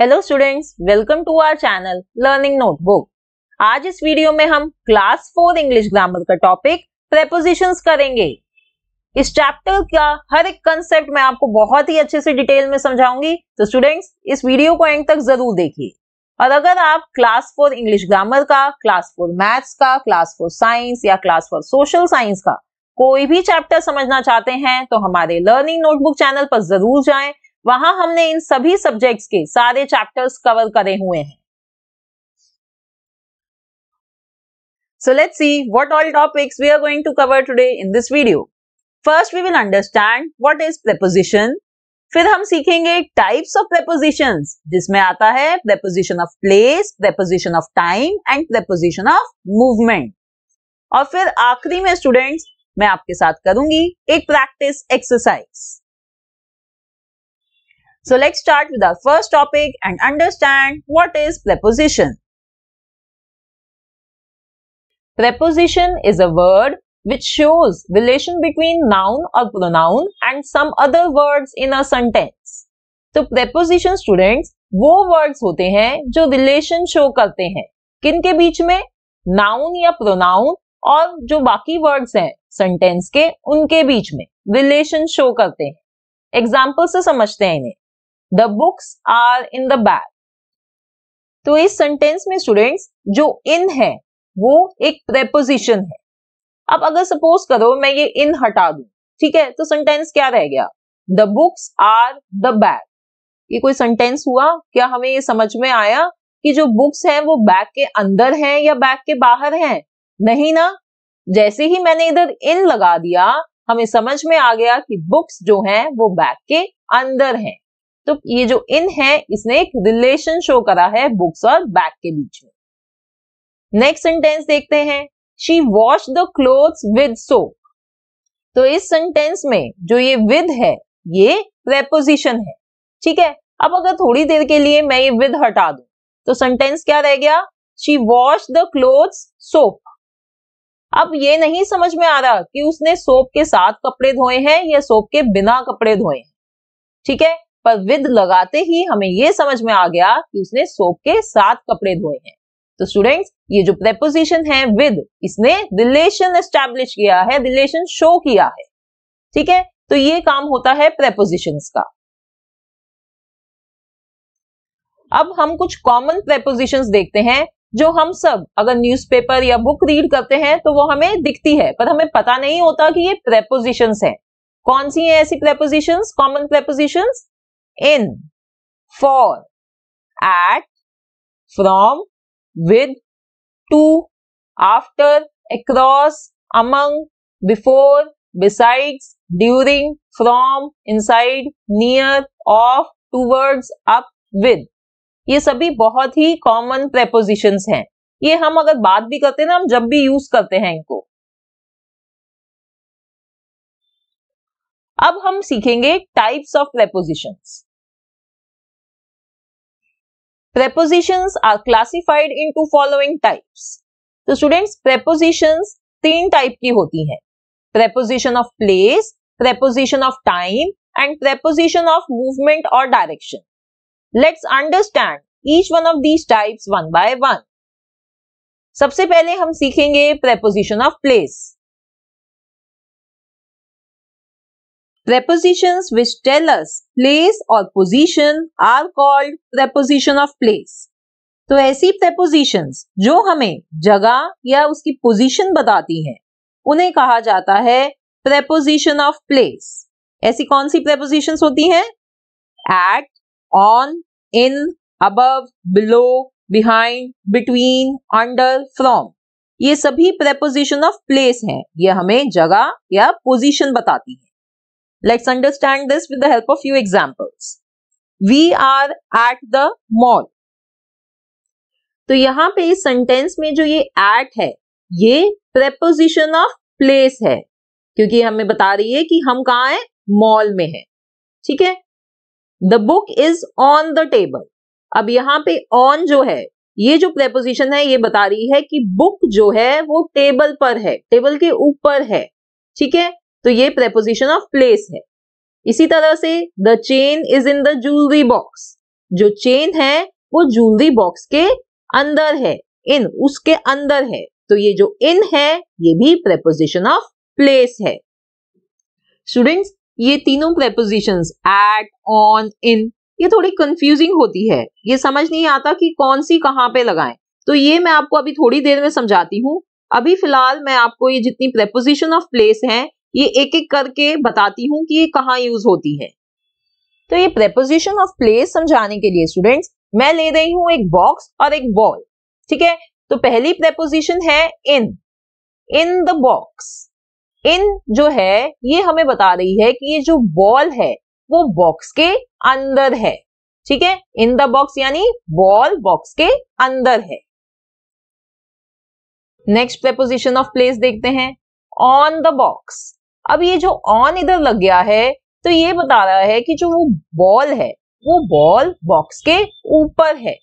Hello students welcome to our channel learning notebook आज इस वीडियो में हम क्लास फोर इंग्लिश ग्रामर का टॉपिक प्रेपोजिशंस करेंगे इस चैप्टर का हर एक कंसेप्ट मैं आपको बहुत ही अच्छे से डिटेल में समझाऊंगी तो स्टूडेंट्स इस वीडियो को एंड तक जरूर देखिए और अगर आप क्लास फोर इंग्लिश ग्रामर का क्लास फोर मैथ्स का क्लास फोर साइंस या क्लास फोर सोशल साइंस का कोई भी चैप्टर समझना चाहते हैं तो हमारे लर्निंग नोटबुक चैनल पर जरूर जाएं वहां हमने इन सभी सब्जेक्ट्स के सारे चैप्टर्स कवर करे हुए हैं so let's see what all topics we are going to cover today in this video first we will understand what is preposition फिर हम सीखेंगे टाइप्स ऑफ प्रेपोजिशन जिसमें आता है preposition of place preposition of time and preposition of movement और फिर आखिरी में स्टूडेंट्स मैं आपके साथ करूंगी एक practice exercise So let's start with our first topic and understand what is preposition. Preposition is a word which shows relation between noun or pronoun and some other words in a sentence. तो preposition students वो words होते हैं जो relation show करते हैं किन के बीच में noun या pronoun और जो बाकी words हैं sentence के उनके बीच में relation show करते हैं एग्जाम्पल से समझते हैं इन्हें the books are in the bag तो इस सेंटेंस में स्टूडेंट्स जो इन है वो एक प्रेपोजिशन है अब अगर सपोज करो मैं ये इन हटा दू ठीक है तो सेंटेंस क्या रह गया the books are the bag ये कोई सेंटेंस हुआ क्या हमें ये समझ में आया कि जो बुक्स हैं वो बैग के अंदर हैं या बैग के बाहर हैं नहीं ना जैसे ही मैंने इधर इन लगा दिया हमें समझ में आ गया कि बुक्स जो हैं वो बैग के अंदर हैं तो ये जो इन है इसने एक रिलेशन शो करा है बुक्स और बैग के बीच में नेक्स्ट सेंटेंस देखते हैं she wash the cloth with soap तो इस सेंटेंस में जो ये विद है ये प्रेपोजिशन है ठीक है अब अगर थोड़ी देर के लिए मैं ये विद हटा दू तो सेंटेंस क्या रह गया she wash the cloth soap अब ये नहीं समझ में आ रहा कि उसने सोप के साथ कपड़े धोए हैं या सोप के बिना कपड़े धोए हैं ठीक है पर विद लगाते ही हमें यह समझ में आ गया कि उसने सोप के साथ कपड़े धोए हैं तो स्टूडेंट्स ये जो प्रेपोजिशन है विद इसने रिलेशन एस्टेब्लिश किया है रिलेशन शो किया है ठीक है तो ये काम होता है प्रेपोजिशन का अब हम कुछ कॉमन प्रेपोजिशन देखते हैं जो हम सब अगर न्यूज़पेपर या बुक रीड करते हैं तो वो हमें दिखती है पर हमें पता नहीं होता कि ये प्रेपोजिशंस हैं कौन सी हैं ऐसी prepositions common prepositions in, for, at, from, with, to, after, across, among, before, besides, during, from, inside, near, of, towards, up, with. ये सभी बहुत ही कॉमन प्रेपोजिशंस हैं ये हम अगर बात भी करते हैं ना हम जब भी यूज करते हैं इनको अब हम सीखेंगे types of preposition preposition are classified to following types तो स्टूडेंट्स प्रेपोजिशंस तीन टाइप की होती है preposition of place preposition of time and preposition of movement और direction let's understand each one of these types one by one सबसे पहले हम सीखेंगे preposition of place Prepositions which tell us place or position are called preposition of place. तो ऐसी prepositions जो हमें जगह या उसकी position बताती हैं, उन्हें कहा जाता है preposition of place. ऐसी कौन सी prepositions होती हैं? At, on, in, above, below, behind, between, under, from. ये सभी preposition of place हैं। ये हमें जगह या पोजीशन बताती है Let's understand this with the help of few examples. We are at the mall. तो यहां पे इस सेंटेंस में जो ये एट है ये प्रेपोजिशन ऑफ प्लेस है क्योंकि हमें बता रही है कि हम कहा है मॉल में है ठीक है the book is on the table अब यहाँ पे ऑन जो है ये जो प्रेपोजिशन है ये बता रही है कि बुक जो है वो टेबल पर है टेबल के ऊपर है ठीक है तो ये प्रेपोजिशन ऑफ प्लेस है इसी तरह से the chain is in the jewellery box जो चेन है वो ज्वेलरी बॉक्स के अंदर है इन उसके अंदर है तो ये जो इन है ये भी प्रेपोजिशन ऑफ प्लेस है स्टूडेंट्स ये तीनों प्रेपोजिशन एट ऑन इन ये थोड़ी कंफ्यूजिंग होती है ये समझ नहीं आता कि कौन सी कहाँ पे लगाएं तो ये मैं आपको अभी थोड़ी देर में समझाती हूँ अभी फिलहाल मैं आपको ये जितनी प्रेपोजिशन ऑफ प्लेस हैं ये एक एक करके बताती हूँ कि ये कहाँ यूज होती है तो ये प्रेपोजिशन ऑफ प्लेस समझाने के लिए स्टूडेंट्स मैं ले रही हूँ एक बॉक्स और एक बॉल ठीक है तो पहली प्रेपोजिशन है इन इन द बॉक्स इन जो है ये हमें बता रही है कि ये जो बॉल है वो बॉक्स के अंदर है ठीक है इन द बॉक्स यानी बॉल बॉक्स के अंदर है नेक्स्ट प्रेपोजिशन ऑफ प्लेस देखते हैं ऑन द बॉक्स अब ये जो ऑन इधर लग गया है तो ये बता रहा है कि जो वो बॉल है वो बॉल बॉक्स के ऊपर है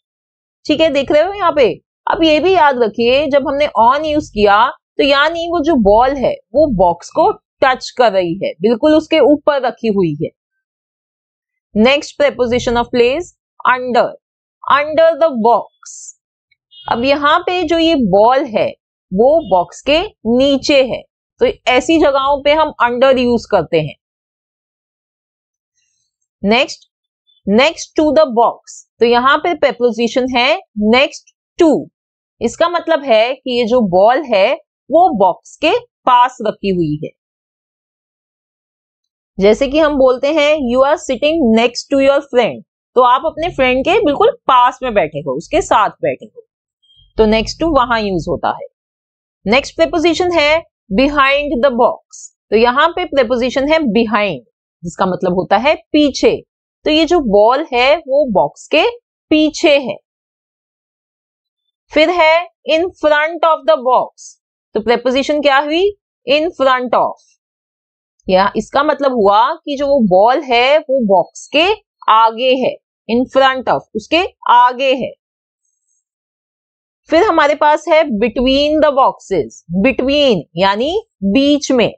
ठीक है देख रहे हो यहाँ पे अब ये भी याद रखिए जब हमने ऑन यूज किया तो यानी वो जो बॉल है वो बॉक्स को टच कर रही है बिल्कुल उसके ऊपर रखी हुई है next preposition of place under under the box अब यहां पे जो ये बॉल है वो बॉक्स के नीचे है तो ऐसी जगहों पे हम अंडर यूज करते हैं next next to the box तो यहां पे प्रेपोजिशन है नेक्स्ट टू इसका मतलब है कि ये जो बॉल है वो बॉक्स के पास रखी हुई है जैसे कि हम बोलते हैं you are sitting next to your friend तो आप अपने फ्रेंड के बिल्कुल पास में बैठे हो उसके साथ बैठे हो तो नेक्स्ट टू वहां यूज होता है नेक्स्ट प्रेपोजिशन है बिहाइंड द बॉक्स तो यहां पे प्रेपोजिशन है बिहाइंड जिसका मतलब होता है पीछे तो ये जो बॉल है वो बॉक्स के पीछे है फिर है in front of the box तो प्रेपोजिशन क्या हुई इन फ्रंट ऑफ या इसका मतलब हुआ कि जो वो बॉल है वो बॉक्स के आगे है इन फ्रंट ऑफ उसके आगे है फिर हमारे पास है बिटवीन द बॉक्सेस बिटवीन यानी बीच में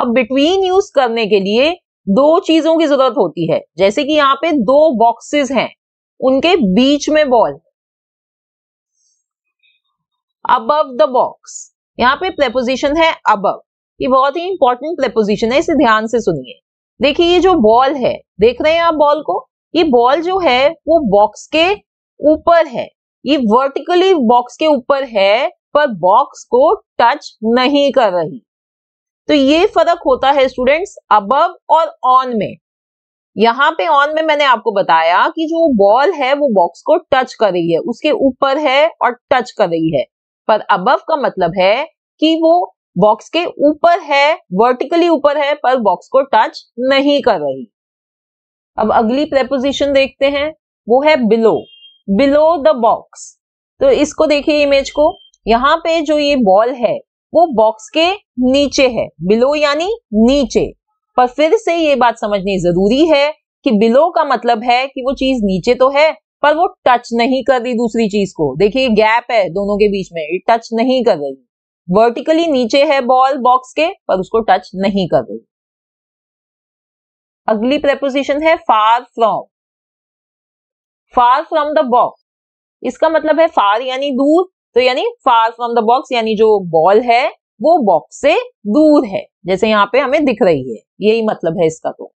अब बिटवीन यूज करने के लिए दो चीजों की जरूरत होती है जैसे कि यहाँ पे दो बॉक्सेस हैं उनके बीच में बॉल अबव द बॉक्स यहाँ पे प्रेपोजिशन है अबव ये बहुत ही इंपॉर्टेंट प्रेपोजिशन है इसे ध्यान से सुनिए देखिए ये जो बॉल है देख रहे हैं आप बॉल को ये बॉल जो है वो बॉक्स के ऊपर है ये वर्टिकली बॉक्स के ऊपर है पर बॉक्स को टच नहीं कर रही तो ये फर्क होता है स्टूडेंट्स अबव और ऑन में यहां पे ऑन में मैंने आपको बताया कि जो बॉल है वो बॉक्स को टच कर रही है उसके ऊपर है और टच कर रही है पर अबव का मतलब है कि वो बॉक्स के ऊपर है वर्टिकली ऊपर है पर बॉक्स को टच नहीं कर रही अब अगली प्रेपोजिशन देखते हैं वो है बिलो बिलो द बॉक्स तो इसको देखिए इमेज को यहाँ पे जो ये बॉल है वो बॉक्स के नीचे है बिलो यानी नीचे पर फिर से ये बात समझनी जरूरी है कि बिलो का मतलब है कि वो चीज नीचे तो है पर वो टच नहीं कर रही दूसरी चीज को देखिए गैप है दोनों के बीच में टच नहीं कर रही वर्टिकली नीचे है बॉल बॉक्स के पर उसको टच नहीं कर रही अगली प्रेपोजिशन है far from far from the box इसका मतलब है फार यानी दूर तो यानी फार फ्रॉम द बॉक्स यानी जो बॉल है वो बॉक्स से दूर है जैसे यहाँ पे हमें दिख रही है यही मतलब है इसका तो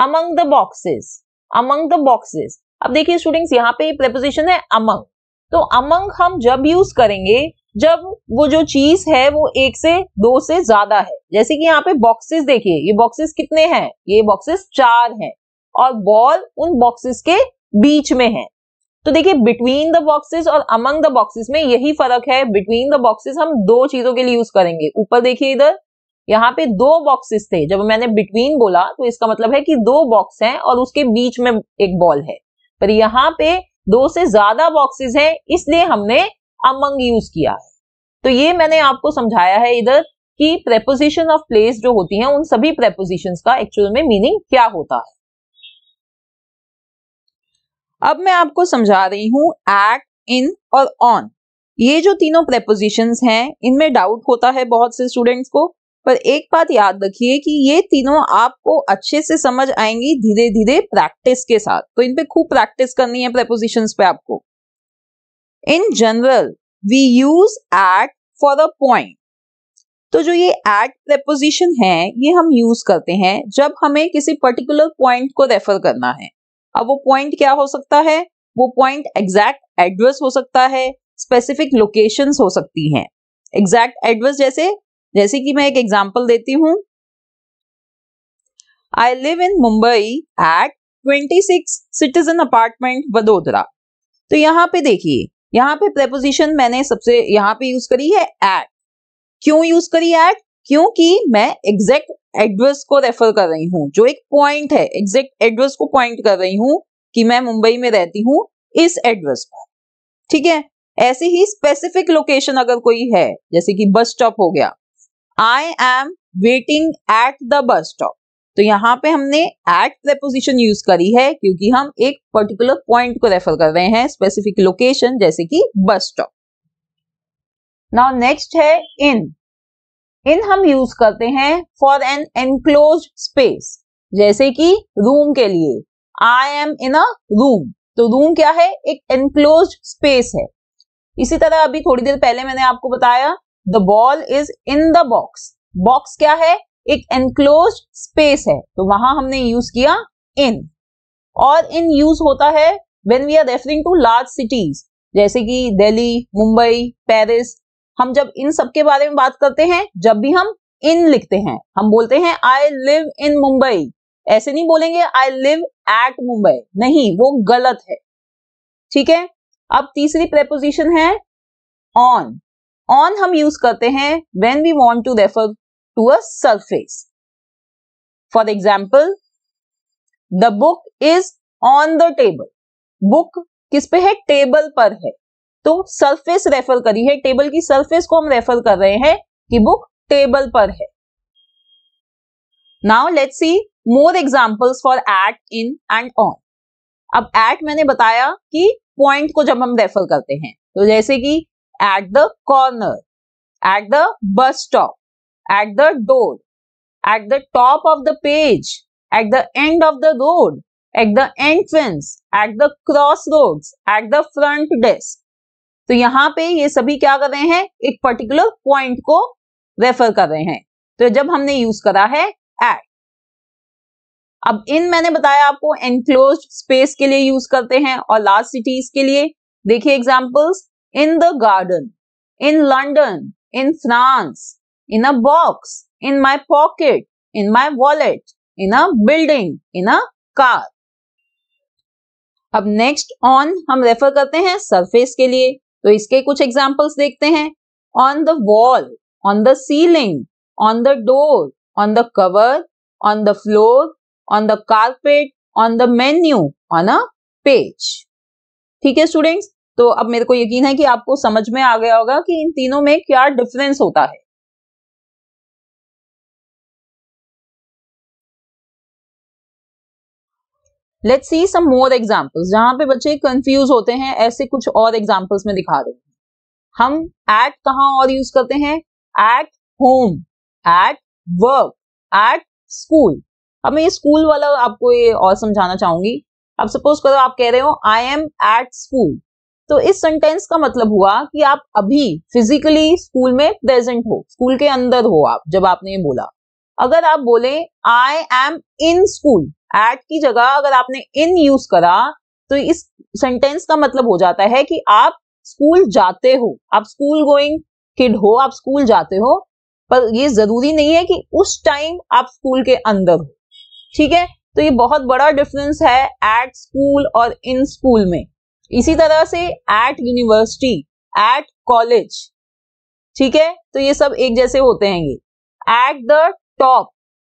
among the boxes among the boxes अब देखिए स्टूडेंट्स यहाँ पे प्रेपोजिशन है अमंग तो अमंग हम जब यूज करेंगे जब वो जो चीज है वो एक से दो से ज्यादा है जैसे कि यहाँ पे बॉक्सेस देखिए ये बॉक्सेस कितने हैं ये बॉक्सेस चार हैं और बॉल उन बॉक्सेस के बीच में है तो देखिए बिटवीन द बॉक्सेस और अमंग द बॉक्सेस में यही फर्क है बिटवीन द बॉक्सेस हम दो चीजों के लिए यूज करेंगे ऊपर देखिए इधर यहाँ पे दो बॉक्सेस थे जब मैंने बिटवीन बोला तो इसका मतलब है कि दो बॉक्स हैं और उसके बीच में एक बॉल है पर यहाँ पे दो से ज्यादा बॉक्सेस हैं इसलिए हमने अमंग यूज किया है तो ये मैंने आपको समझाया है इधर कि प्रेपोजिशन ऑफ प्लेस जो होती है उन सभी प्रेपोजिशन का एक्चुअल में मीनिंग क्या होता है अब मैं आपको समझा रही हूँ एट इन और ऑन ये जो तीनों प्रेपोजिशन हैं इनमें डाउट होता है बहुत से स्टूडेंट्स को पर एक बात याद रखिए कि ये तीनों आपको अच्छे से समझ आएंगी धीरे धीरे प्रैक्टिस के साथ तो इनपे खूब प्रैक्टिस करनी है प्रेपोजिशन पे आपको in general we use at for a point तो जो ये एट प्रेपोजिशन है ये हम यूज करते हैं जब हमें किसी पर्टिकुलर पॉइंट को रेफर करना है अब वो पॉइंट क्या हो सकता है वो पॉइंट एग्जैक्ट एड्रेस हो सकता है स्पेसिफिक लोकेशन हो सकती हैं एग्जैक्ट एड्रेस जैसे जैसे कि मैं एक एग्जाम्पल देती हूँ I live in Mumbai at 26 citizen apartment Vadodara तो यहाँ पे देखिए यहाँ पे प्रेपोजिशन मैंने सबसे यहाँ पे यूज करी है एट क्यों यूज करी एट क्योंकि मैं एग्जैक्ट एड्रेस को रेफर कर रही हूँ जो एक पॉइंट है एग्जैक्ट एड्रेस को पॉइंट कर रही हूँ कि मैं मुंबई में रहती हूँ इस एड्रेस पर ठीक है ऐसे ही स्पेसिफिक लोकेशन अगर कोई है जैसे कि बस स्टॉप हो गया I am waiting at the bus stop तो यहाँ पे हमने एट प्रेपोजिशन यूज करी है क्योंकि हम एक पर्टिकुलर पॉइंट को रेफर कर रहे हैं स्पेसिफिक लोकेशन जैसे कि बस स्टॉप नाउ नेक्स्ट है इन इन हम यूज करते हैं फॉर एन एनक्लोज स्पेस जैसे कि रूम के लिए I am in a room तो रूम क्या है एक एनक्लोज स्पेस है इसी तरह अभी थोड़ी देर पहले मैंने आपको बताया the ball is in the box box क्या है एक एनक्लोज स्पेस है तो वहां हमने यूज किया इन और इन यूज होता है when we are referring to large cities जैसे कि दिल्ली मुंबई पेरिस हम जब इन सब के बारे में बात करते हैं जब भी हम इन लिखते हैं हम बोलते हैं आई लिव इन मुंबई ऐसे नहीं बोलेंगे आई लिव एट मुंबई नहीं वो गलत है ठीक है अब तीसरी प्रेपोजिशन है ऑन ऑन हम यूज करते हैं when we want to refer to a surface for example the book is on the table book किस पे है टेबल पर है तो सरफेस रेफर करी है टेबल की सरफेस को हम रेफर कर रहे हैं कि बुक टेबल पर है now let's see more examples for at in and on अब एट मैंने बताया कि पॉइंट को जब हम रेफर करते हैं तो जैसे कि at the corner at the bus stop at the door at the top of the page at the end of the road at the entrance at the cross road at the front desk तो यहाँ पे ये सभी क्या कर रहे हैं एक पर्टिकुलर पॉइंट को रेफर कर रहे हैं तो जब हमने यूज करा है एट अब इन मैंने बताया आपको एनक्लोज स्पेस के लिए यूज करते हैं और लार्ज सिटीज के लिए देखिए examples in the garden in London in France in a box in my pocket in my wallet in a building in a car अब नेक्स्ट ऑन हम रेफर करते हैं सरफेस के लिए तो इसके कुछ एग्जाम्पल्स देखते हैं on the wall on the ceiling on the door on the cover on the floor on the carpet on the menu on a page ठीक है स्टूडेंट्स तो अब मेरे को यकीन है कि आपको समझ में आ गया होगा कि इन तीनों में क्या डिफरेंस होता है let's see some more examples जहां पे बच्चे कंफ्यूज होते हैं ऐसे कुछ और एग्जांपल्स में दिखा रहे हैं हम एट कहा और यूज करते हैं at home at work at school अब मैं ये स्कूल वाला आपको ये और समझाना चाहूंगी अब सपोज करो आप कह रहे हो आई एम एट स्कूल तो इस सेंटेंस का मतलब हुआ कि आप अभी फिजिकली स्कूल में प्रेजेंट हो स्कूल के अंदर हो आप जब आपने ये बोला अगर आप बोले I am in school at की जगह अगर आपने इन यूज करा तो इस सेंटेंस का मतलब हो जाता है कि आप स्कूल जाते हो आप स्कूल गोइंग किड हो आप स्कूल जाते हो पर ये जरूरी नहीं है कि उस टाइम आप स्कूल के अंदर हो ठीक है तो ये बहुत बड़ा डिफरेंस है एट स्कूल और इन स्कूल में इसी तरह से एट यूनिवर्सिटी एट कॉलेज ठीक है तो ये सब एक जैसे होते हैं ये at the top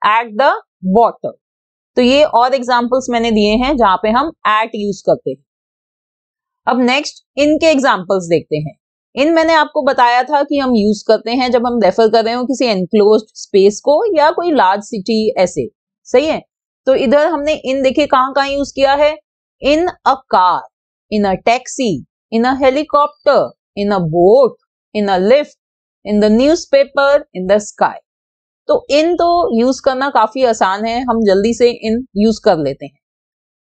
at the bottom तो ये और एग्जाम्पल्स मैंने दिए हैं जहां पे हम एट यूज करते हैं अब नेक्स्ट इनके एग्जाम्पल्स देखते हैं इन मैंने आपको बताया था कि हम यूज करते हैं जब हम रेफर कर रहे हो किसी एनक्लोज स्पेस को या कोई लार्ज सिटी ऐसे सही है तो इधर हमने इन देखे कहाँ कहाँ यूज किया है in a car in a taxi in a helicopter in a boat in a lift in the newspaper in the sky तो इन तो यूज करना काफी आसान है हम जल्दी से इन यूज कर लेते हैं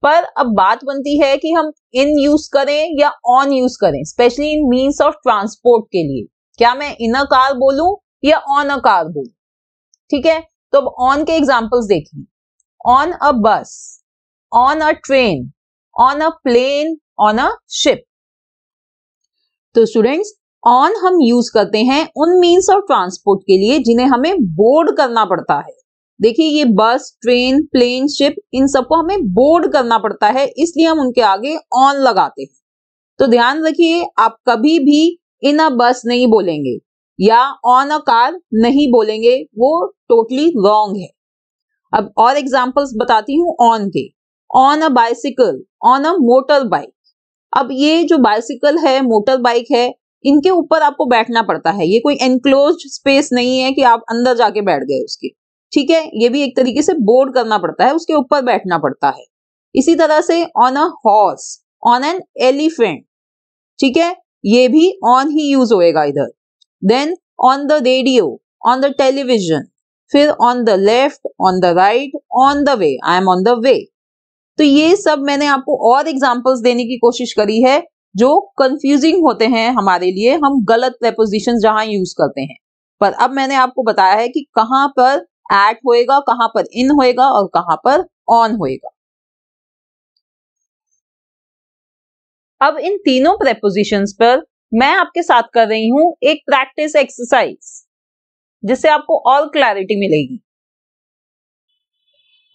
पर अब बात बनती है कि हम इन यूज करें या ऑन यूज करें specially in means of transport के लिए क्या मैं इन अ कार बोलूं या ऑन अ कार बोलूं ठीक है तो अब ऑन के एग्जाम्पल्स देखिए on a bus on a train on a plane on a ship तो स्टूडेंट्स ऑन हम यूज करते हैं उन मीन्स ऑफ ट्रांसपोर्ट के लिए जिन्हें हमें बोर्ड करना पड़ता है देखिए ये बस ट्रेन प्लेन शिप इन सबको हमें बोर्ड करना पड़ता है इसलिए हम उनके आगे ऑन लगाते हैं तो ध्यान रखिए आप कभी भी इन अ बस नहीं बोलेंगे या ऑन अ कार नहीं बोलेंगे वो टोटली रॉन्ग है अब और एग्जाम्पल्स बताती हूँ ऑन के on a bicycle on a motorbike अब ये जो बाइसिकल है मोटर बाइक है इनके ऊपर आपको बैठना पड़ता है ये कोई एनक्लोज स्पेस नहीं है कि आप अंदर जाके बैठ गए उसके ठीक है ये भी एक तरीके से बोर्ड करना पड़ता है उसके ऊपर बैठना पड़ता है इसी तरह से on a horse on an elephant ठीक है ये भी ऑन ही यूज होएगा इधर then on the radio on the television फिर on the left on the right on the way I am on the way तो ये सब मैंने आपको और एग्जाम्पल्स देने की कोशिश करी है जो कंफ्यूजिंग होते हैं हमारे लिए हम गलत प्रेपोजिशन जहां यूज करते हैं पर अब मैंने आपको बताया है कि कहां पर एट होएगा कहां पर इन होएगा और कहां पर ऑन होएगा अब इन तीनों प्रेपोजिशन पर मैं आपके साथ कर रही हूं एक प्रैक्टिस एक्सरसाइज जिससे आपको और क्लैरिटी मिलेगी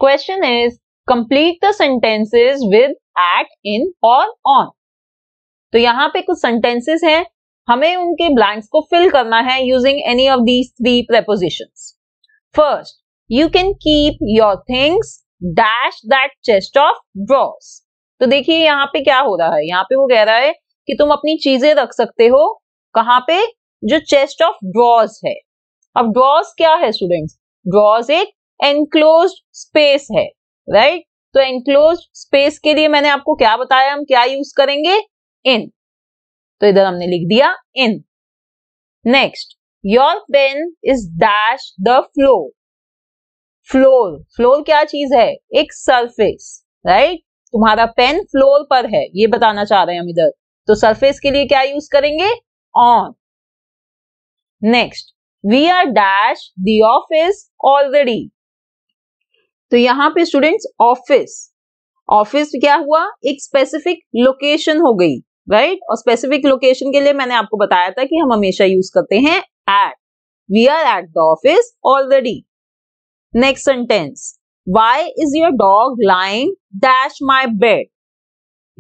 question is complete the sentences with at in और ऑन तो यहाँ पे कुछ सेंटेंसेस हैं हमें उनके ब्लैंक्स को फिल करना है using any of these three preposition first you can keep your things dash that chest of drawers तो देखिए यहाँ पे क्या हो रहा है यहाँ पे वो कह रहा है कि तुम अपनी चीजें रख सकते हो कहाँ पे जो चेस्ट ऑफ ड्रॉज है अब ड्रॉज क्या है स्टूडेंट्स ड्रॉज एक एनक्लोज स्पेस है राइट right? तो एनक्लोज स्पेस के लिए मैंने आपको क्या बताया हम क्या यूज करेंगे इन तो इधर हमने लिख दिया in next your pen is dash the floor floor floor क्या चीज है एक सरफेस राइट तुम्हारा पेन फ्लोर पर है ये बताना चाह रहे हैं हम इधर तो सरफेस के लिए क्या यूज करेंगे on next we are dash the office already तो यहां पे स्टूडेंट्स ऑफिस ऑफिस क्या हुआ एक स्पेसिफिक लोकेशन हो गई राइट right? और स्पेसिफिक लोकेशन के लिए मैंने आपको बताया था कि हम हमेशा यूज करते हैं at we are at the office already next sentence why is your dog lying dash my bed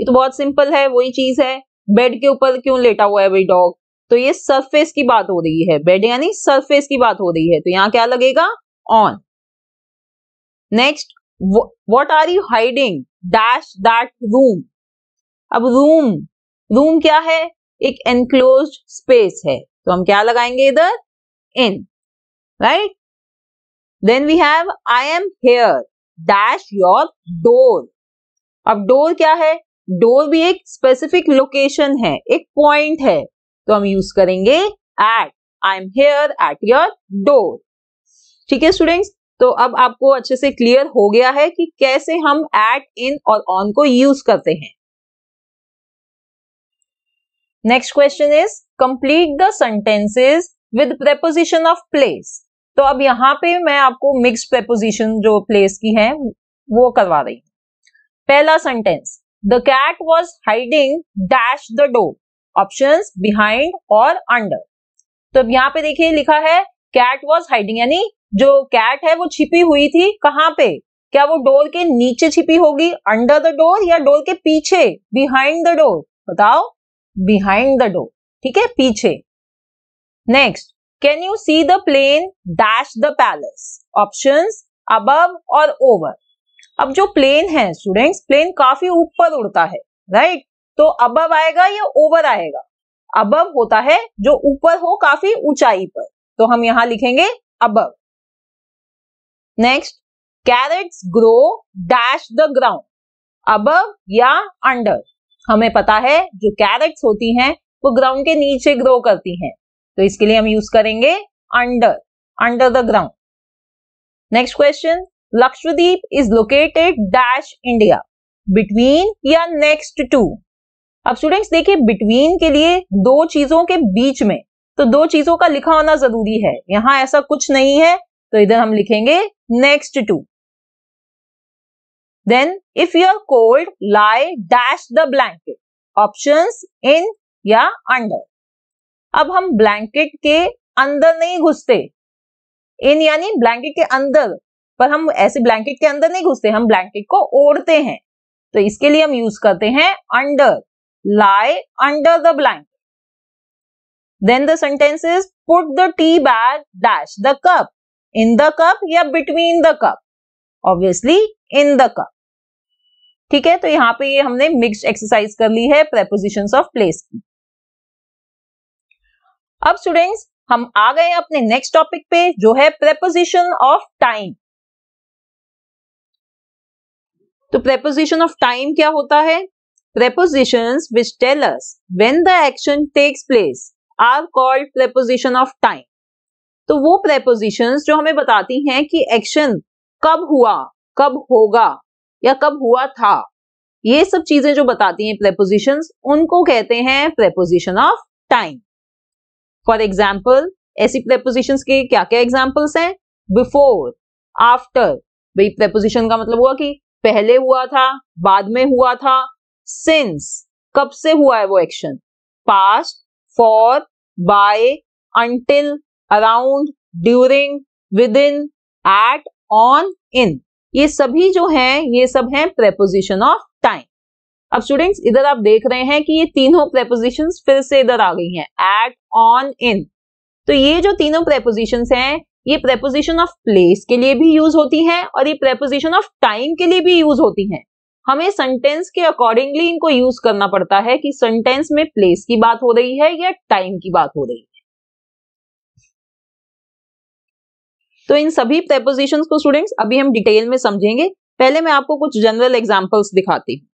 ये तो बहुत सिंपल है वही चीज है बेड के ऊपर क्यों लेटा हुआ है भाई डॉग तो ये सरफेस की बात हो रही है बेड यानी सरफेस की बात हो रही है तो यहाँ क्या लगेगा on next what are you hiding dash that room अब रूम रूम क्या है एक एनक्लोज स्पेस है तो हम क्या लगाएंगे इधर in right then we have I am here dash your door अब डोर क्या है डोर भी एक स्पेसिफिक लोकेशन है एक पॉइंट है तो हम यूज करेंगे at I am here at your door ठीक है स्टूडेंट्स तो अब आपको अच्छे से क्लियर हो गया है कि कैसे हम एट इन और ऑन को यूज करते हैं next question is complete the sentences with preposition of place तो अब यहाँ पे मैं आपको मिक्स प्रेपोजिशन जो प्लेस की है वो करवा रही हूँ पहला sentence the cat was hiding dash the door option behind और अंडर तो अब यहाँ पे देखिए लिखा है कैट वॉज हाइडिंग यानी जो कैट है वो छिपी हुई थी कहाँ पे क्या वो डोर के नीचे छिपी होगी अंडर द डोर या डोर के पीछे बिहाइंड द डोर बताओ बिहाइंड द डोर ठीक है पीछे next can you see the plane dash the palace option above और ओवर अब जो प्लेन है स्टूडेंट्स प्लेन काफी ऊपर उड़ता है राइट right? तो अबव आएगा या ओवर आएगा अबव होता है जो ऊपर हो काफी ऊंचाई पर तो हम यहां लिखेंगे above next carrots grow dash the ground above या अंडर हमें पता है जो कैरेट्स होती हैं वो ग्राउंड के नीचे ग्रो करती हैं तो इसके लिए हम यूज करेंगे under under the ground next question Lakshadweep is located dash India between या नेक्स्ट टू अब स्टूडेंट्स देखिए बिटवीन के लिए दो चीजों के बीच में तो दो चीजों का लिखा होना जरूरी है यहां ऐसा कुछ नहीं है तो इधर हम लिखेंगे next to then if you are cold lie dash the blanket options in या अंडर अब हम ब्लैंकेट के अंदर नहीं घुसते इन यानी ब्लैंकेट के अंदर पर हम ऐसे ब्लैंकेट के अंदर नहीं घुसते हम ब्लैंकेट को ओढ़ते हैं तो इसके लिए हम यूज करते हैं under lie under the blanket then the sentences put the tea bag dash the cup in the cup या between the cup obviously in the cup ठीक है तो यहाँ पे ये हमने मिक्स एक्सरसाइज कर ली है प्रेपोजिशन ऑफ प्लेस की अब स्टूडेंट्स हम आ गए अपने नेक्स्ट टॉपिक पे जो है प्रेपोजिशन ऑफ टाइम तो प्रेपोजिशन ऑफ टाइम क्या होता है prepositions which tell us when the action takes place are called preposition of time तो वो प्रेपोजिशंस जो हमें बताती हैं कि एक्शन कब हुआ कब होगा या कब हुआ था ये सब चीजें जो बताती हैं प्रेपोजिशन उनको कहते हैं preposition of time for example ऐसी प्रेपोजिशन के क्या क्या एग्जाम्पल्स हैं बिफोर आफ्टर भाई प्रेपोजिशन का मतलब हुआ कि पहले हुआ था बाद में हुआ था सिंस कब से हुआ है वो action past for by until around during with in at on in ये सभी जो है ये सब है प्रेपोजिशन ऑफ टाइम अब स्टूडेंट्स इधर आप देख रहे हैं कि ये तीनों प्रेपोजिशन फिर से इधर आ गई हैं एट ऑन इन तो ये जो तीनों प्रेपोजिशन हैं ये प्रेपोजिशन ऑफ प्लेस के लिए भी यूज होती हैं और ये प्रेपोजिशन ऑफ टाइम के लिए भी यूज होती हैं हमें सेंटेंस के अकॉर्डिंगली इनको यूज करना पड़ता है कि सेंटेंस में प्लेस की बात हो रही है या टाइम की बात हो रही है तो इन सभी प्रेपोजिशन को स्टूडेंट्स अभी हम डिटेल में समझेंगे पहले मैं आपको कुछ जनरल एग्जाम्पल्स दिखाती हूँ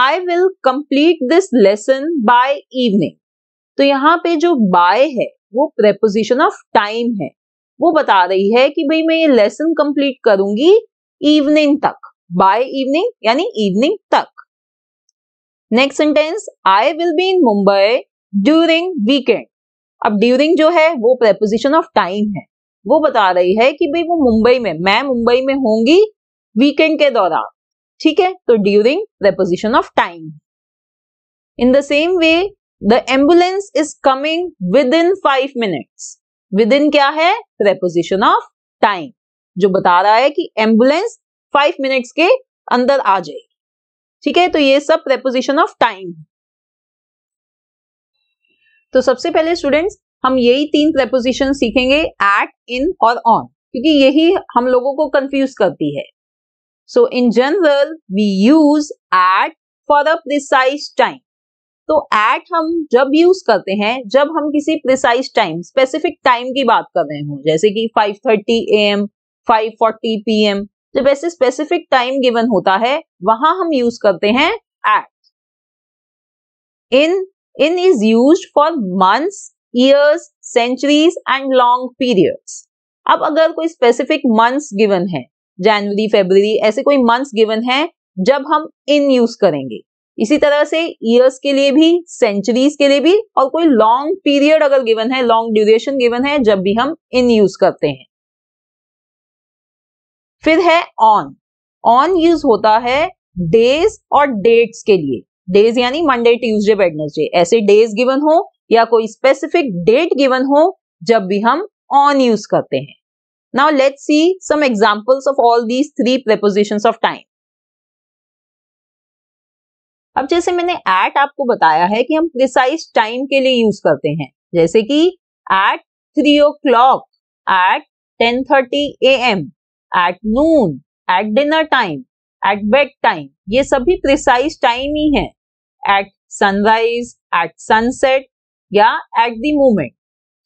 I will complete this lesson by evening तो यहाँ पे जो बाय है वो प्रेपोजिशन ऑफ टाइम है वो बता रही है कि भाई मैं ये लेसन कंप्लीट करूंगी इवनिंग तक बाय इवनिंग यानी इवनिंग तक next sentence I will be in Mumbai during weekend अब ड्यूरिंग जो है वो प्रेपोजिशन ऑफ टाइम है वो बता रही है कि भाई वो मुंबई में मैं मुंबई में होंगी वीकेंड के दौरान ठीक है तो during preposition of time in the same way the ambulance is coming within five minutes within क्या है रेपोजिशन ऑफ टाइम जो बता रहा है कि एम्बुलेंस फाइव मिनट्स के अंदर आ जाएगी ठीक है तो ये सब प्रेपोजिशन ऑफ टाइम तो सबसे पहले स्टूडेंट्स हम यही तीन प्रेपोजिशन सीखेंगे एट इन और ऑन क्योंकि यही हम लोगों को कंफ्यूज करती है so in general we use at for a precise time तो एट हम जब यूज करते हैं जब हम किसी प्रिसाइज टाइम स्पेसिफिक टाइम की बात कर रहे हो जैसे कि 5:30 thirty A M five forty P M जब ऐसे स्पेसिफिक टाइम गिवन होता है वहां हम यूज करते हैं at in in is use for months years centuries and long periods अब अगर कोई स्पेसिफिक मंथ्स गिवन है जनवरी फेबररी ऐसे कोई मंथ्स गिवन है जब हम इन यूज करेंगे इसी तरह से ईयर्स के लिए भी सेंचुरीज के लिए भी और कोई लॉन्ग पीरियड अगर गिवन है लॉन्ग ड्यूरेशन गिवन है जब भी हम इन यूज करते हैं फिर है ऑन ऑन यूज होता है डेज और डेट्स के लिए डेज यानी मंडे ट्यूसडे वेडनेसडे ऐसे डेज गिवन हो या कोई स्पेसिफिक डेट गिवन हो जब भी हम ऑन यूज करते हैं now let see some examples of all these three preposition of time अब जैसे मैंने एट आपको बताया है कि हम प्रिसाइज टाइम के लिए यूज करते हैं जैसे कि at three o'clock at ten thirty A M at noon at dinner time at bed time ये सभी प्रिसाइज टाइम ही है एट सनराइज एट सनसेट या एट द मोमेंट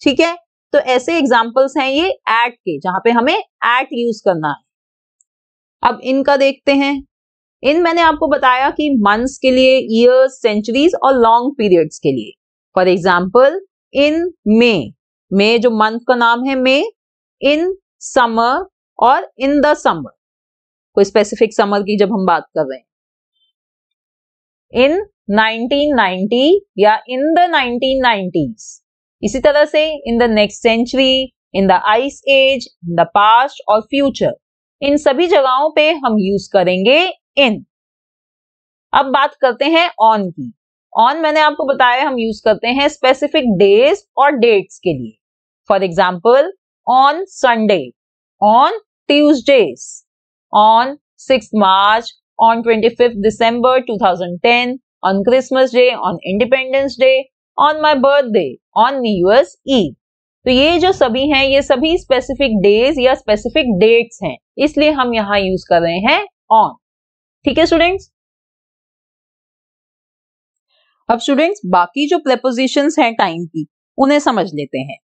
ठीक है तो ऐसे एग्जाम्पल्स हैं ये एट के जहां पे हमें एट यूज करना है अब इनका देखते हैं इन मैंने आपको बताया कि मंथ्स के लिए ईयर्स सेंचुरीज और लॉन्ग पीरियड्स के लिए फॉर एग्जाम्पल इन मे मे जो मंथ का नाम है मे इन समर और इन द समर कोई स्पेसिफिक समर की जब हम बात कर रहे हैं इन 1990 या इन द 1990s इसी तरह से in the next century in the ice age in the past और फ्यूचर इन सभी जगहों पे हम यूज करेंगे इन अब बात करते हैं ऑन की ऑन मैंने आपको बताया हम यूज करते हैं स्पेसिफिक डेज और डेट्स के लिए for example on Sunday on Tuesdays on six March on twenty fifth December two thousand ten on Christmas Day, on Independence Day, on my birthday, on New Year's Eve. तो ये जो सभी हैं ये सभी स्पेसिफिक डेज या specific dates हैं इसलिए हम यहाँ यूज कर रहे हैं ऑन ठीक है स्टूडेंट्स अब स्टूडेंट्स बाकी जो प्रेपोजिशंस हैं टाइम की उन्हें समझ लेते हैं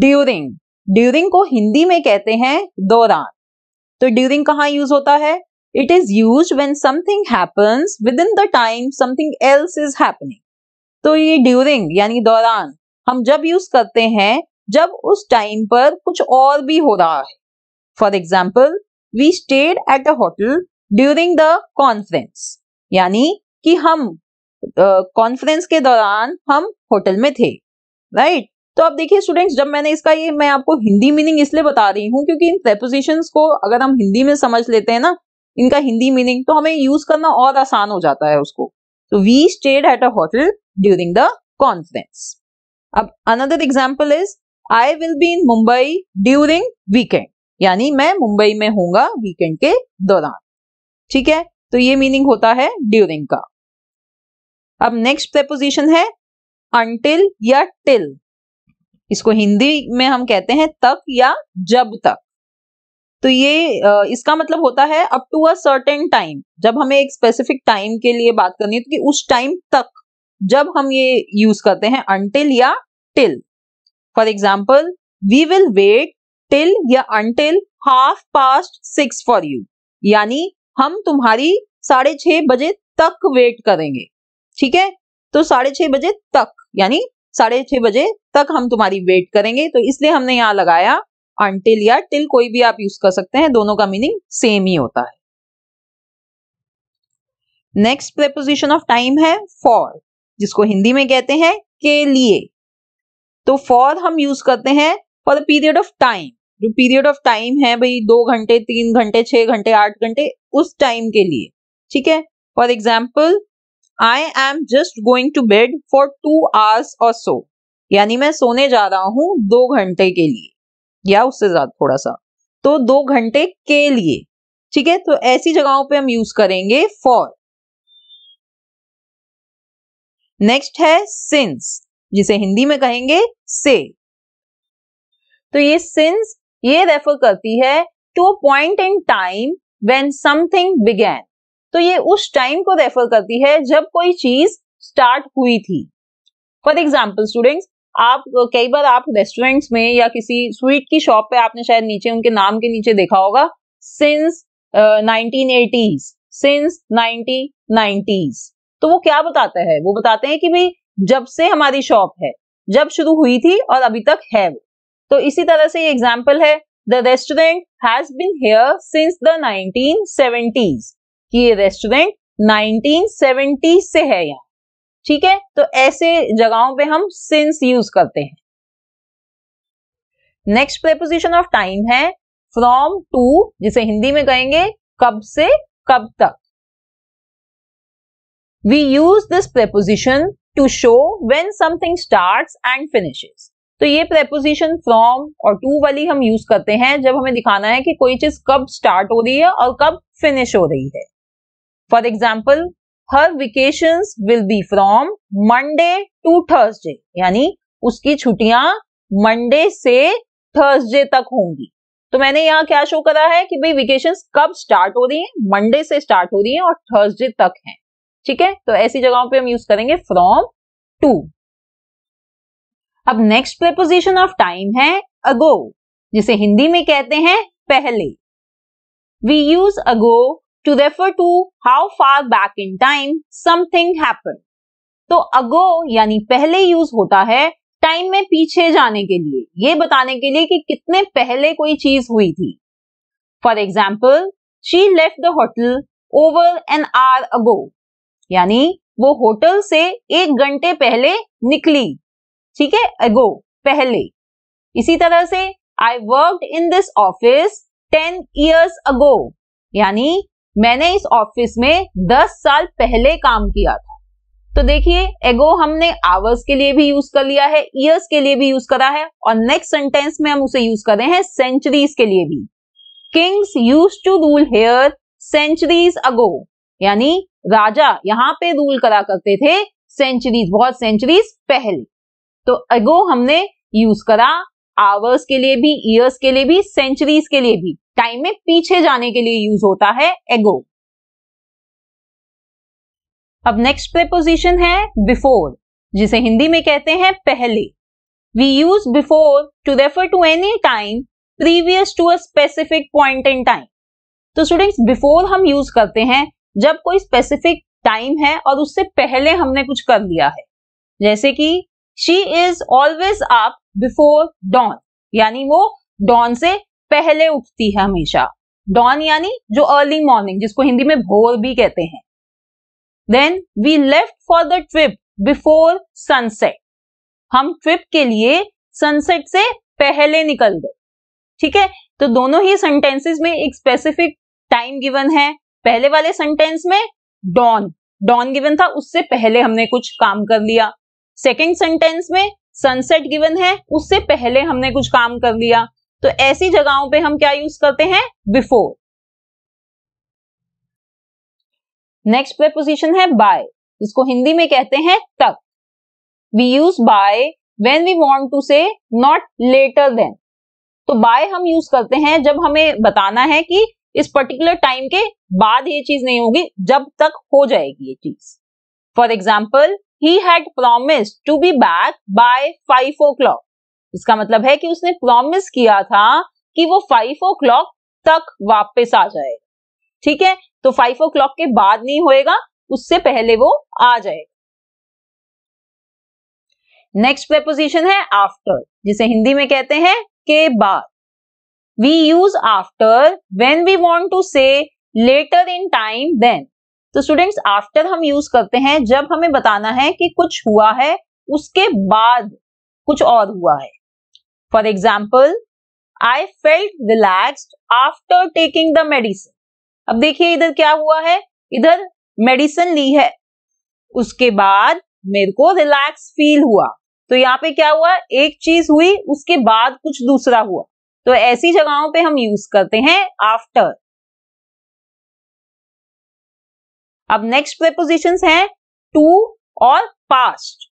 ड्यूरिंग ड्यूरिंग को हिंदी में कहते हैं दौरान तो ड्यूरिंग कहाँ यूज होता है It is used when something happens within the time something else is happening. तो ये during यानी दौरान हम जब यूज करते हैं जब उस टाइम पर कुछ और भी हो रहा है for example we stayed at a hotel during the conference यानी कि हम कॉन्फ्रेंस uh, के दौरान हम होटल में थे राइट right? तो आप देखिए स्टूडेंट्स जब मैंने इसका ये मैं आपको हिंदी मीनिंग इसलिए बता रही हूँ क्योंकि इन प्रेपोजिशन को अगर हम हिंदी में समझ लेते हैं ना इनका हिंदी मीनिंग तो हमें यूज करना और आसान हो जाता है उसको तो we stayed at a hotel during the conference अब another example is I will be in Mumbai during weekend यानी मैं मुंबई में होऊंगा वीकेंड के दौरान ठीक है तो ये मीनिंग होता है ड्यूरिंग का अब नेक्स्ट प्रपोजिशन है अंटिल या टिल इसको हिंदी में हम कहते हैं तक या जब तक तो ये इसका मतलब होता है up to a certain time जब हमें एक स्पेसिफिक टाइम के लिए बात करनी है तो कि उस टाइम तक जब हम ये यूज करते हैं अनटिल या till for example we will wait till या until half past six for you यानी हम तुम्हारी साढ़े छह बजे तक वेट करेंगे ठीक है तो साढ़े छह बजे तक यानी साढ़े छह बजे तक हम तुम्हारी वेट करेंगे तो इसलिए हमने यहां लगाया अंटिल या टिल कोई भी आप यूज कर सकते हैं दोनों का मीनिंग सेम ही होता है नेक्स्ट प्रेपोजिशन ऑफ टाइम है फॉर जिसको हिंदी में कहते हैं के लिए तो फॉर हम यूज करते हैं for a period of time जो पीरियड ऑफ टाइम है भाई दो घंटे तीन घंटे छह घंटे आठ घंटे उस टाइम के लिए ठीक है for example I am just going to bed for two hours और सो यानी मैं सोने जा रहा हूं दो घंटे के लिए या उससे ज्यादा थोड़ा सा तो दो घंटे के लिए ठीक है तो ऐसी जगहों पे हम यूज करेंगे फॉर नेक्स्ट है सिंस जिसे हिंदी में कहेंगे से तो ये सिंस ये रेफर करती है to a point in time when something began तो ये उस टाइम को रेफर करती है जब कोई चीज स्टार्ट हुई थी फॉर एग्जाम्पल स्टूडेंट्स आप कई बार आप रेस्टोरेंट्स में या किसी स्वीट की शॉप पे आपने शायद नीचे उनके नाम के नीचे देखा होगा since nineteen eighties since nineteen तो वो क्या बताता है वो बताते हैं कि भाई जब से हमारी शॉप है जब शुरू हुई थी और अभी तक है वो तो इसी तरह से ये एग्जाम्पल है the restaurant has been here since the nineteen seventies ये रेस्टोरेंट नाइनटीन से है यहाँ ठीक है तो ऐसे जगहों पे हम सिंस यूज करते हैं नेक्स्ट प्रेपोजिशन ऑफ टाइम है फ्रॉम टू जिसे हिंदी में कहेंगे कब से कब तक we use this preposition to show when something start and finishes तो ये प्रेपोजिशन फ्रॉम और टू वाली हम यूज करते हैं जब हमें दिखाना है कि कोई चीज कब स्टार्ट हो रही है और कब फिनिश हो रही है for example her vacation will be from Monday to Thursday यानी उसकी छुट्टियां मंडे से थर्सडे तक होंगी तो मैंने यहाँ क्या शो करा है कि भाई वेकेशन कब स्टार्ट हो रही है मंडे से स्टार्ट हो रही है और थर्सडे तक है ठीक है तो ऐसी जगहों पे हम यूज करेंगे फ्रॉम टू अब नेक्स्ट प्रेपोजिशन ऑफ टाइम है अगो जिसे हिंदी में कहते हैं पहले we use ago to refer to how far back in time something happen तो अगो यानी पहले यूज होता है टाइम में पीछे जाने के लिए ये बताने के लिए कि कितने पहले कोई चीज हुई थी for example she left the hotel over an hour ago यानी वो होटल से एक घंटे पहले निकली ठीक है अगो पहले इसी तरह से I work in this office ten years ago यानी मैंने इस ऑफिस में दस साल पहले काम किया था तो देखिए एगो हमने आवर्स के लिए भी यूज कर लिया है ईयर्स के लिए भी यूज करा है और नेक्स्ट सेंटेंस में हम उसे यूज कर रहे हैं सेंचुरीज के लिए भी kings use to rule here centuries ago यानी राजा यहां पे रूल करा करते थे सेंचुरीज बहुत सेंचुरीज पहले तो अगो हमने यूज करा आवर्स के लिए भी ईयर्स के लिए भी सेंचुरीज के लिए भी टाइम में पीछे जाने के लिए यूज होता है एगो अब नेक्स्ट प्रेपोजिशन है बिफोर जिसे हिंदी में कहते हैं पहले we use before to refer to any time previous to a specific point in time तो स्टूडेंट्स बिफोर हम यूज करते हैं जब कोई स्पेसिफिक टाइम है और उससे पहले हमने कुछ कर लिया है जैसे कि she is always up before dawn यानी वो डॉन से पहले उठती है हमेशा डॉन यानी जो अर्ली मॉर्निंग जिसको हिंदी में भोर भी कहते हैं then we left for the trip before sunset हम ट्रिप के लिए सनसेट से पहले निकल गए ठीक है तो दोनों ही सेंटेंसेस में एक स्पेसिफिक टाइम गिवन है पहले वाले सेंटेंस में डॉन डॉन गिवन था उससे पहले हमने कुछ काम कर लिया सेकेंड सेंटेंस में सनसेट गिवन है उससे पहले हमने कुछ काम कर लिया तो ऐसी जगहों पे हम क्या यूज करते हैं बिफोर नेक्स्ट प्रेपोजिशन है बाय जिसको हिंदी में कहते हैं तक we use by when we want to say not later than तो बाय हम यूज करते हैं जब हमें बताना है कि इस पर्टिकुलर टाइम के बाद ये चीज नहीं होगी जब तक हो जाएगी ये चीज for example he had promise to be back by five o'clock इसका मतलब है कि उसने प्रोमिस किया था कि वो फाइव ओ क्लॉक तक वापस आ जाएगा ठीक है तो फाइव ओ क्लॉक के बाद नहीं होएगा उससे पहले वो आ जाएगा नेक्स्ट प्रपोजिशन है आफ्टर जिसे हिंदी में कहते हैं के बाद we use after when we want to say later in time than तो स्टूडेंट्स आफ्टर हम यूज करते हैं जब हमें बताना है कि कुछ हुआ है उसके बाद कुछ और हुआ है for example I felt relax after taking the medicine अब देखिए इधर क्या हुआ है इधर मेडिसिन ली है उसके बाद मेरे को रिलैक्स फील हुआ तो यहाँ पे क्या हुआ एक चीज हुई उसके बाद कुछ दूसरा हुआ तो ऐसी जगहों पे हम यूज करते हैं आफ्टर अब नेक्स्ट प्रेपोजिशन है टू और पास्ट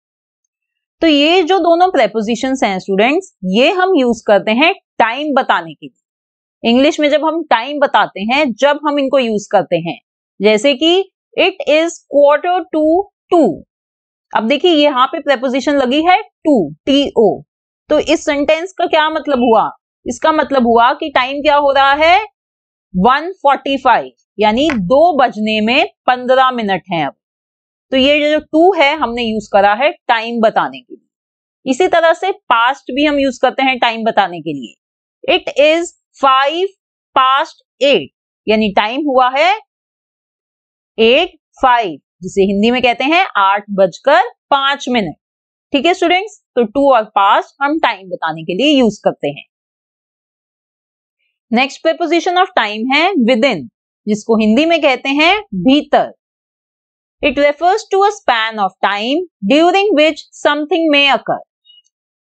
तो ये जो दोनों प्रेपोजिशन हैं स्टूडेंट्स ये हम यूज करते हैं टाइम बताने के लिए इंग्लिश में जब हम टाइम बताते हैं जब हम इनको यूज करते हैं जैसे कि it is quarter to two अब देखिए यहाँ पे प्रेपोजिशन लगी है टू टी ओ तो इस सेंटेंस का क्या मतलब हुआ इसका मतलब हुआ कि टाइम क्या हो रहा है 145 यानी दो बजने में पंद्रह मिनट हैं अब तो ये जो टू है हमने यूज करा है टाइम बताने के लिए इसी तरह से पास्ट भी हम यूज करते हैं टाइम बताने के लिए it is five past eight यानी टाइम हुआ है एट फाइव जिसे हिंदी में कहते हैं आठ बजकर पांच मिनट ठीक है स्टूडेंट्स तो टू और पास्ट हम टाइम बताने के लिए यूज करते हैं नेक्स्ट प्रपोजिशन ऑफ टाइम है विद इन जिसको हिंदी में कहते हैं भीतर it refers to a span of time during which something may occur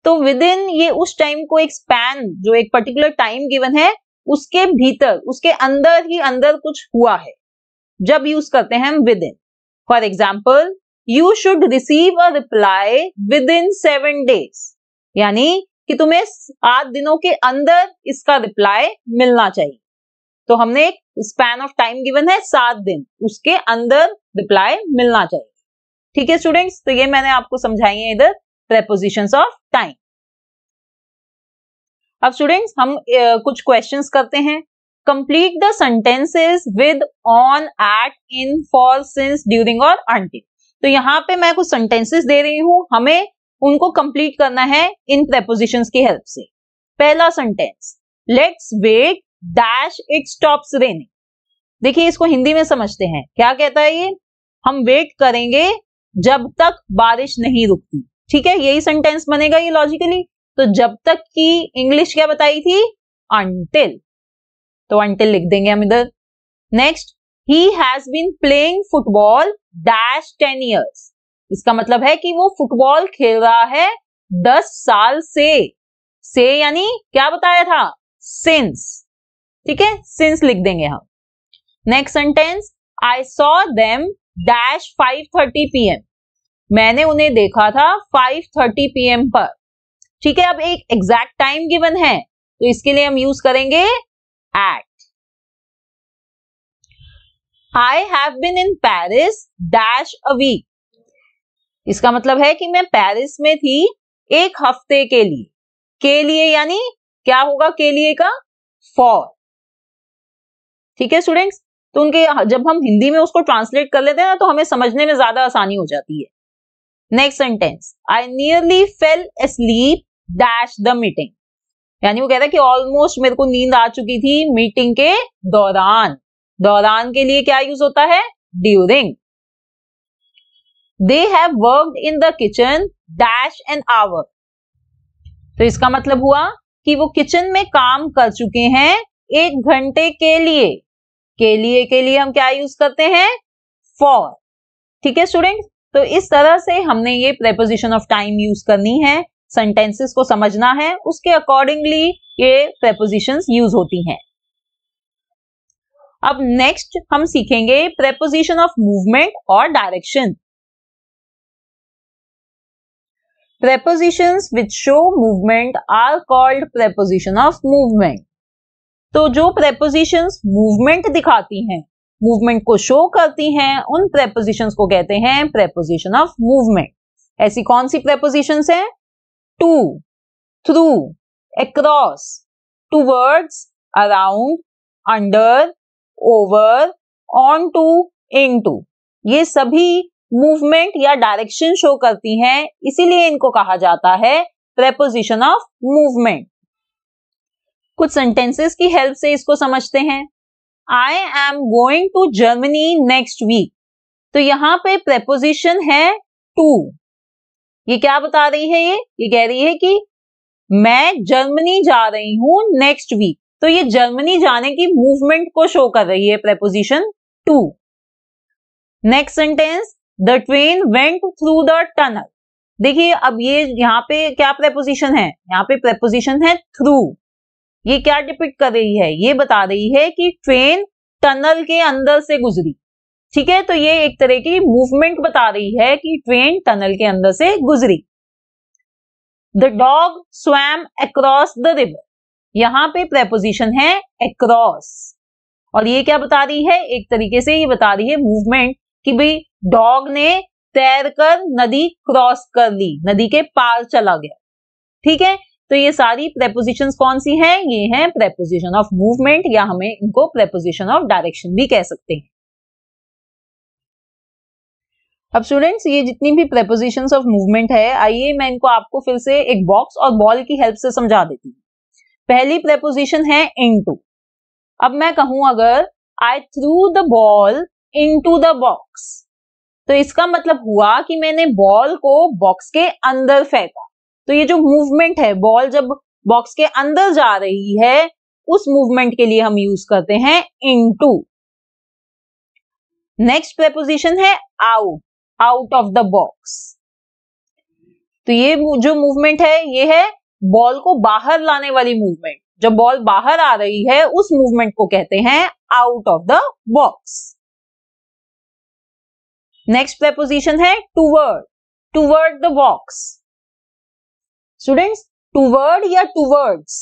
तो विद इन ये उस टाइम को एक स्पैन जो एक पर्टिकुलर टाइम गिवन है उसके भीतर उसके अंदर ही अंदर कुछ हुआ है जब यूज करते हैं हम within for example you should receive a reply within seven days यानी कि तुम्हें आठ दिनों के अंदर इसका रिप्लाई मिलना चाहिए तो हमने एक स्पैन ऑफ टाइम गिवन है सात दिन उसके अंदर रिप्लाई मिलना चाहिए ठीक है स्टूडेंट्स तो ये मैंने आपको समझाई है इधर प्रेपोजिशन ऑफ टाइम अब स्टूडेंट्स हम ए, कुछ क्वेश्चंस करते हैं complete the sentences with on at in for since during और अंटिल तो यहाँ पे मैं कुछ सेंटेंसेस दे रही हूँ हमें उनको कंप्लीट करना है इन प्रेपोजिशंस की हेल्प से पहला sentence let's wait dash it stops raining देखिए इसको हिंदी में समझते हैं क्या कहता है ये हम वेट करेंगे जब तक बारिश नहीं रुकती ठीक है यही सेंटेंस बनेगा ये लॉजिकली तो जब तक की इंग्लिश क्या बताई थी अंटिल तो अंटिल लिख देंगे हम इधर next he has been playing football dash ten years इसका मतलब है कि वो फुटबॉल खेल रहा है दस साल से से यानी क्या बताया था सिंस ठीक है सिंस लिख देंगे हम next sentence I saw them dash five thirty PM मैंने उन्हें देखा था फाइव थर्टी पीएम पर ठीक है अब एक एग्जैक्ट टाइम गिवन है तो इसके लिए हम यूज करेंगे at I have been in Paris dash a week इसका मतलब है कि मैं पेरिस में थी एक हफ्ते के लिए के लिए यानी क्या होगा के लिए का फॉर ठीक है स्टूडेंट्स तो उनके जब हम हिंदी में उसको ट्रांसलेट कर लेते हैं ना तो हमें समझने में ज्यादा आसानी हो जाती है next sentence I nearly fell sleep dash the meeting यानी वो कहता है कि ऑलमोस्ट मेरे को नींद आ चुकी थी मीटिंग के दौरान दौरान के लिए क्या यूज होता है during they have worked in the kitchen dash an hour तो इसका मतलब हुआ कि वो किचन में काम कर चुके हैं एक घंटे के लिए के लिए के लिए हम क्या यूज करते हैं फॉर ठीक है स्टूडेंट तो इस तरह से हमने ये प्रेपोजिशन ऑफ टाइम यूज करनी है सेंटेंसेस को समझना है उसके अकॉर्डिंगली ये प्रेपोजिशन यूज होती हैं अब नेक्स्ट हम सीखेंगे प्रेपोजिशन ऑफ मूवमेंट और direction prepositions which show movement are called preposition of movement तो जो प्रेपोजिशंस मूवमेंट दिखाती हैं मूवमेंट को शो करती हैं उन प्रेपोजिशंस को कहते हैं प्रेपोजिशन ऑफ मूवमेंट ऐसी कौन सी प्रेपोजिशंस हैं to through across towards around under over onto into ये सभी मूवमेंट या डायरेक्शन शो करती हैं इसीलिए इनको कहा जाता है प्रेपोजिशन ऑफ मूवमेंट कुछ सेंटेंसेस की हेल्प से इसको समझते हैं I am going to Germany next week तो यहां पे प्रेपोजिशन है टू ये क्या बता रही है ये ये कह रही है कि मैं जर्मनी जा रही हूं नेक्स्ट वीक तो ये जर्मनी जाने की मूवमेंट को शो कर रही है preposition to next sentence the train went through the tunnel देखिए अब ये यहाँ पे क्या प्रेपोजिशन है यहाँ पे प्रेपोजिशन है थ्रू ये क्या डिपिक्ट कर रही है ये बता रही है कि ट्रेन टनल के अंदर से गुजरी ठीक है तो ये एक तरह की मूवमेंट बता रही है कि ट्रेन टनल के अंदर से गुजरी the dog swam across the river यहाँ पे प्रेपोजिशन है अक्रॉस और ये क्या बता रही है एक तरीके से ये बता रही है मूवमेंट कि भाई डॉग ने तैरकर नदी क्रॉस कर ली नदी के पार चला गया ठीक है तो ये सारी प्रेपोजिशन कौन सी हैं ये हैं प्रेपोजिशन ऑफ मूवमेंट या हमें इनको प्रेपोजिशन ऑफ डायरेक्शन भी कह सकते हैं अब स्टूडेंट्स ये जितनी भी प्रेपोजिशन ऑफ मूवमेंट है आइए मैं इनको आपको फिर से एक बॉक्स और बॉल की हेल्प से समझा देती हूँ पहली प्रेपोजिशन है इनटू अब मैं कहूं अगर I threw the ball into the box तो इसका मतलब हुआ कि मैंने बॉल को बॉक्स के अंदर फेंका तो ये जो मूवमेंट है बॉल जब बॉक्स के अंदर जा रही है उस मूवमेंट के लिए हम यूज करते हैं इन टू नेक्स्ट प्रपोजिशन है out out of the box तो ये जो मूवमेंट है ये है बॉल को बाहर लाने वाली मूवमेंट जब बॉल बाहर आ रही है उस मूवमेंट को कहते हैं out of the box next preposition है toward toward the box students toward या टूवर्ड्स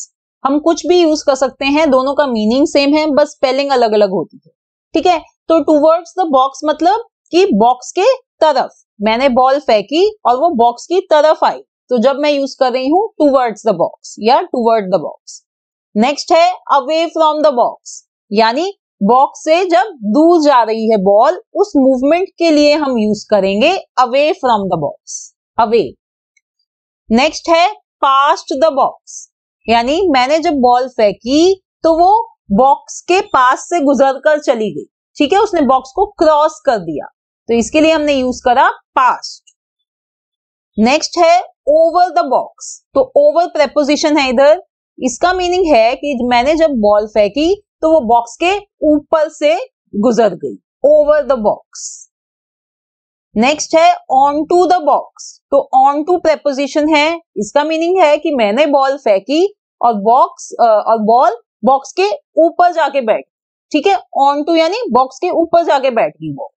हम कुछ भी यूज कर सकते हैं दोनों का मीनिंग सेम है बस स्पेलिंग अलग अलग होती है ठीक है तो टूवर्ड्स द बॉक्स मतलब कि बॉक्स के तरफ मैंने बॉल फेंकी और वो बॉक्स की तरफ आई तो जब मैं यूज कर रही हूं टूवर्ड्स द बॉक्स या टूवर्ड द बॉक्स नेक्स्ट है अवे फ्रॉम द बॉक्स यानी बॉक्स से जब दूर जा रही है बॉल उस मूवमेंट के लिए हम यूज करेंगे away from the box away next है पास्ट द बॉक्स यानी मैंने जब बॉल फेंकी तो वो बॉक्स के पास से गुजर कर चली गई ठीक है उसने बॉक्स को क्रॉस कर दिया तो इसके लिए हमने यूज करा पास्ट नेक्स्ट है ओवर द बॉक्स तो ओवर प्रेपोजिशन है इधर इसका मीनिंग है कि मैंने जब बॉल फेंकी तो वो बॉक्स के ऊपर से गुजर गई ओवर द बॉक्स नेक्स्ट है ऑन टू द बॉक्स तो ऑन टू प्रेपोजिशन है इसका मीनिंग है कि मैंने बॉल फेंकी और बॉक्स और बॉल बॉक्स के ऊपर जाके बैठ ठीक है ऑन टू यानी बॉक्स के ऊपर जाके बैठ गई वो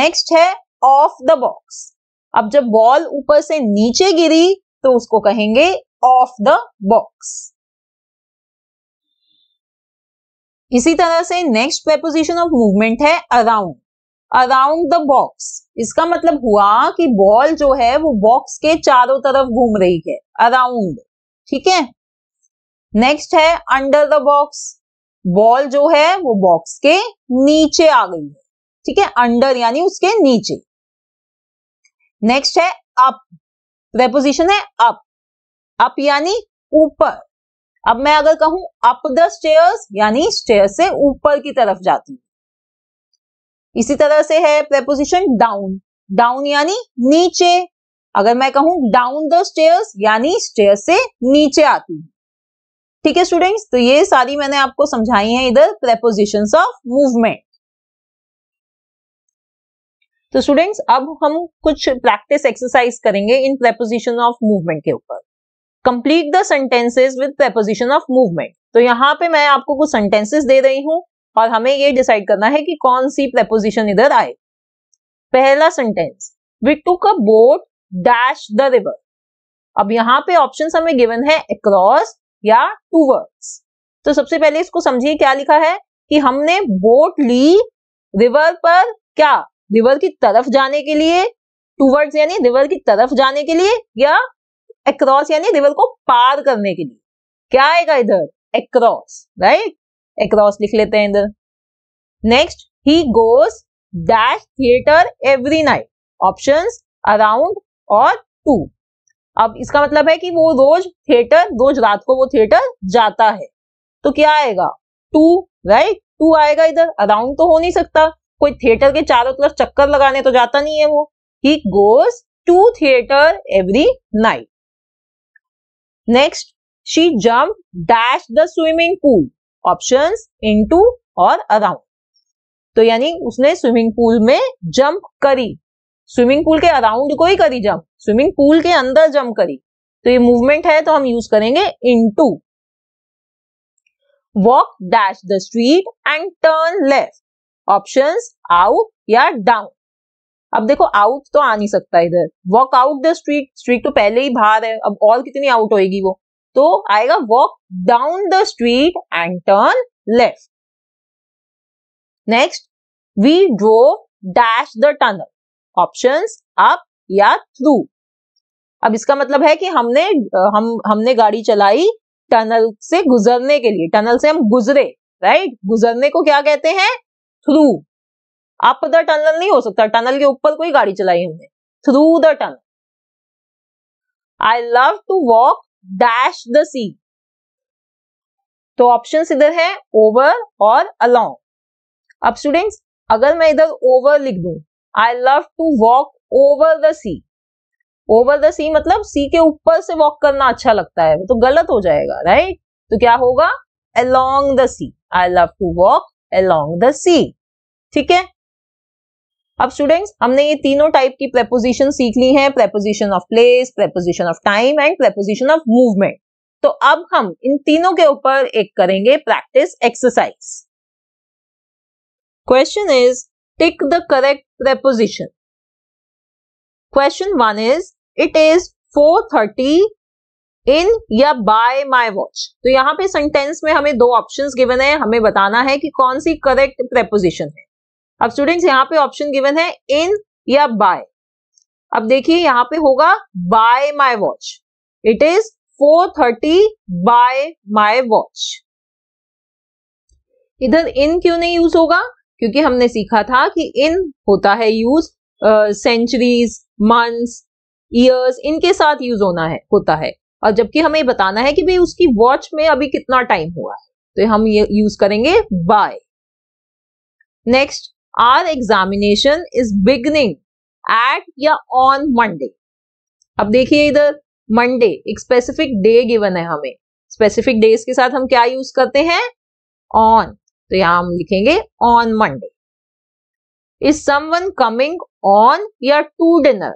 नेक्स्ट है ऑफ द बॉक्स अब जब बॉल ऊपर से नीचे गिरी तो उसको कहेंगे ऑफ द बॉक्स इसी तरह से नेक्स्ट प्रेपोजिशन ऑफ मूवमेंट है अराउंड अराउंड द बॉक्स इसका मतलब हुआ कि बॉल जो है वो बॉक्स के चारों तरफ घूम रही है अराउंड ठीक है नेक्स्ट है अंडर द बॉक्स बॉल जो है वो बॉक्स के नीचे आ गई है ठीक है अंडर यानी उसके नीचे नेक्स्ट है अप प्रेपोजिशन है अप अप यानी ऊपर अब मैं अगर कहूं अप द स्टेयर्स यानी स्टेयर से ऊपर की तरफ जाती इसी तरह से है प्रेपोजिशन डाउन डाउन यानी नीचे अगर मैं कहूं डाउन द स्टेयर्स यानी स्टेयर से नीचे आती हूँ ठीक है स्टूडेंट्स तो ये सारी मैंने आपको समझाई है इधर प्रेपोजिशन ऑफ मूवमेंट तो स्टूडेंट्स अब हम कुछ प्रैक्टिस एक्सरसाइज करेंगे इन प्रेपोजिशन ऑफ मूवमेंट के ऊपर complete the sentences with preposition of movement तो यहाँ पे मैं आपको कुछ सेंटेंसेस दे रही हूँ और हमें ये डिसाइड करना है कि कौन सी प्रपोजिशन इधर आए पहला sentence we took a boat dash the river अब यहाँ पे ऑप्शन हमें गिवन है अक्रॉस या टूवर्ड्स तो सबसे पहले इसको समझिए क्या लिखा है कि हमने बोट ली रिवर पर क्या रिवर की तरफ जाने के लिए टूवर्ड्स यानी रिवर की तरफ जाने के लिए या एक्रॉस यानी रिवर को पार करने के लिए क्या आएगा इधर एक्रॉस राइट एक्रॉस लिख लेते हैं इधर next he goes dash theatre every night option around और टू अब इसका मतलब है कि वो रोज थिएटर रोज रात को वो थिएटर जाता है तो क्या आएगा टू राइट टू आएगा इधर अराउंड तो हो नहीं सकता कोई थिएटर के चारों तरफ चक्कर लगाने तो जाता नहीं है वो ही goes to theatre every night next she jump dash the swimming pool option to और अराउंड तो यानी उसने स्विमिंग पूल में जंप करी स्विमिंग पूल के अराउंड को ही करी जंप स्विमिंग पूल के अंदर जंप करी तो ये मूवमेंट है तो हम यूज करेंगे to walk dash the street and turn left option out या डाउन अब देखो आउट तो आ नहीं सकता इधर walk out the street street तो पहले ही बाहर है अब और कितनी आउट होगी वो तो आएगा walk down the street and turn left next we drove dash the tunnel option up या थ्रू अब इसका मतलब है कि हमने हम हमने गाड़ी चलाई टनल से गुजरने के लिए टनल से हम गुजरे राइट गुजरने को क्या कहते हैं थ्रू अप द टनल नहीं हो सकता टनल के ऊपर कोई गाड़ी चलाई हमने through the tunnel I love to walk dash the sea तो ऑप्शन इधर है ओवर और अलोंग अब स्टूडेंट्स अगर मैं इधर ओवर लिख दू I love to walk over the sea over the sea मतलब सी के ऊपर से वॉक करना अच्छा लगता है तो गलत हो जाएगा राइट तो क्या होगा along the sea I love to walk along the sea ठीक है अब स्टूडेंट्स हमने ये तीनों टाइप की प्रेपोजिशन सीख ली है preposition of place preposition of time and preposition of movement तो अब हम इन तीनों के ऊपर एक करेंगे practice exercise question is tick the correct preposition question one is it is four thirty in या बाय माई वॉच तो यहाँ पे सेंटेंस में हमें दो ऑप्शंस गिवन है हमें बताना है कि कौन सी करेक्ट प्रेपोजिशन है अब स्टूडेंट्स यहाँ पे ऑप्शन गिवन है इन या बाय अब देखिए यहाँ पे होगा by my watch it is 430 by my watch इधर इन क्यों नहीं यूज होगा क्योंकि हमने सीखा था कि इन होता है यूज सेंचुरीज मंथ्स ईयर्स इनके साथ यूज होना है होता है और जबकि हमें बताना है कि भाई उसकी वॉच में अभी कितना टाइम हुआ है तो हम ये यूज करेंगे by next our examination is beginning at या ऑन मंडे अब देखिए इधर मंडे एक स्पेसिफिक डे गिवन है हमें स्पेसिफिक डेज के साथ हम क्या यूज करते हैं ऑन तो यहां हम लिखेंगे on Monday is someone coming on या टू डिनर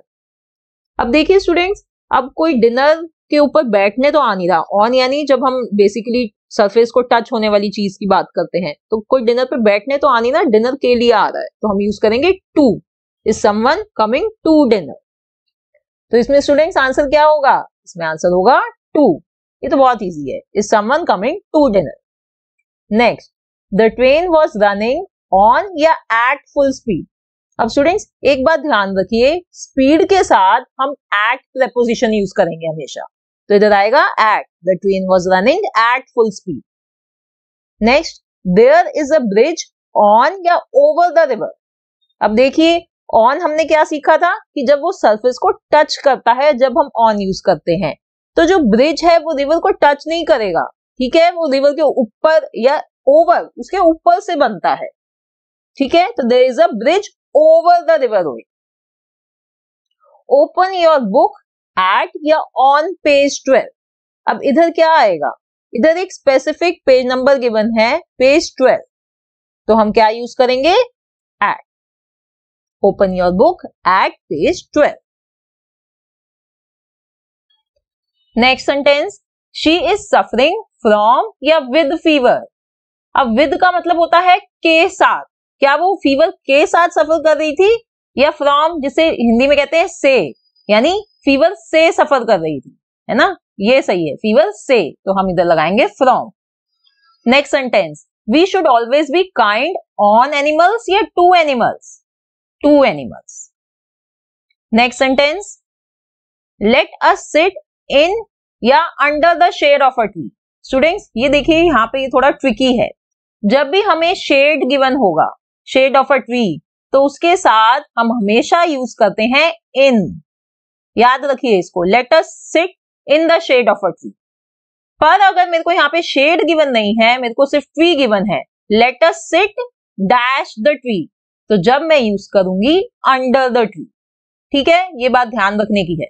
अब देखिए स्टूडेंट्स अब कोई डिनर के ऊपर बैठने तो आ नहीं रहा ऑन यानी जब हम बेसिकली सरफेस को टच होने वाली चीज की बात करते हैं तो कोई डिनर पे बैठने तो आनी ना डिनर के लिए आ रहा है तो हम यूज करेंगे to is someone coming to dinner तो इसमें स्टूडेंट्स आंसर क्या होगा इसमें आंसर होगा टू ये तो बहुत ईजी है is someone coming to dinner next the train was running on या एट फुल स्पीड अब स्टूडेंट्स एक बात ध्यान रखिए स्पीड के साथ हम एट प्रेपोजिशन यूज करेंगे हमेशा तो इधर आएगा at the train was running at full speed next there is a bridge on या ओवर द रिवर अब देखिए ऑन हमने क्या सीखा था कि जब वो सरफेस को टच करता है जब हम ऑन यूज करते हैं तो जो ब्रिज है वो रिवर को टच नहीं करेगा ठीक है वो रिवर के ऊपर या ओवर उसके ऊपर से बनता है ठीक है तो there is a bridge over the river open your book at या ऑन पेज ट्वेल्व अब इधर क्या आएगा इधर एक स्पेसिफिक पेज नंबर गिवन है पेज ट्वेल्व तो हम क्या यूज करेंगे at open your book at page twelve next sentence she is suffering from या विद फीवर अब विद का मतलब होता है के साथ क्या वो फीवर के साथ सफर कर रही थी या फ्रॉम जिसे हिंदी में कहते हैं से यानी फीवर से सफर कर रही थी है ना ये सही है फीवर से तो हम इधर लगाएंगे from next sentence we should always be kind on animals या to animals to animals next sentence let us sit in या under the shade of a tree students ये देखिए यहाँ पे ये थोड़ा ट्रिकी है जब भी हमें शेड गिवन होगा शेड ऑफ अ ट्री तो उसके साथ हम हमेशा यूज करते हैं इन याद रखिए इसको let her sit in the shade of a tree पर अगर मेरे को यहाँ पे शेड गिवन नहीं है मेरे को सिर्फ ट्री गिवन है let her sit dash the tree तो जब मैं यूज करूंगी अंडर द ट्री ठीक है ये बात ध्यान रखने की है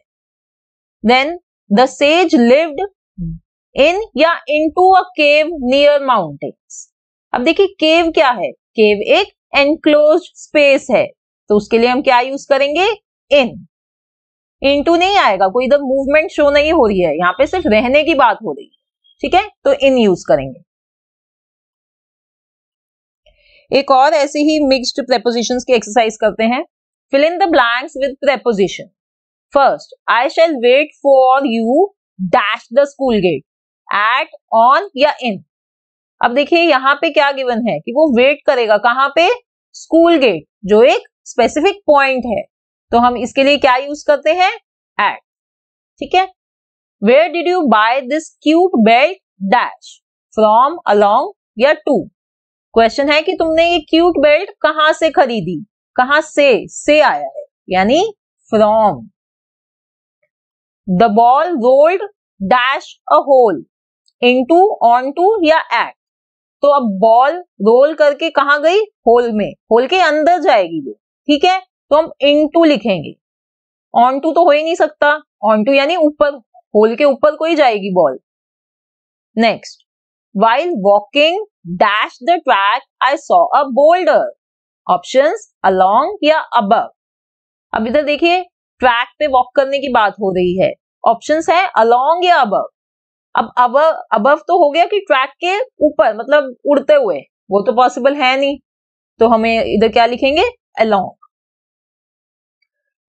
then the sage lived in या into a cave near mountains अब देखिए केव क्या है केव एक एनक्लोज स्पेस है तो उसके लिए हम क्या यूज करेंगे इन इनटू नहीं आएगा कोई इधर मूवमेंट शो नहीं हो रही है यहाँ पे सिर्फ रहने की बात हो रही है ठीक है तो इन यूज करेंगे एक और ऐसे ही मिक्स्ड प्रेपोजिशन की एक्सरसाइज करते हैं fill in the blanks with preposition first I shall wait for you dash the school gate at on या इन अब देखिए यहाँ पे क्या गिवन है कि वो वेट करेगा कहाँ पे स्कूल गेट जो एक स्पेसिफिक पॉइंट है तो हम इसके लिए क्या यूज करते हैं एट ठीक है where did you buy this cute belt dash from along या टू क्वेश्चन है कि तुमने ये क्यूट बेल्ट कहां से खरीदी कहां से से आया है यानी from the ball rolled dash a hole into onto या एट तो अब बॉल रोल करके कहा गई होल में होल के अंदर जाएगी वो ठीक है तो हम इन टू लिखेंगे ऑन टू तो हो ही नहीं सकता ऑन टू यानी ऊपर होल के ऊपर को ही जाएगी ball next while walking dash the track I saw a boulder option along या अब अब इधर देखिए ट्रैक पे वॉक करने की बात हो रही है ऑप्शन है अलोंग या अब अब अब अब तो हो गया कि ट्रैक के ऊपर मतलब उड़ते हुए वो तो पॉसिबल है नहीं तो हमें इधर क्या लिखेंगे along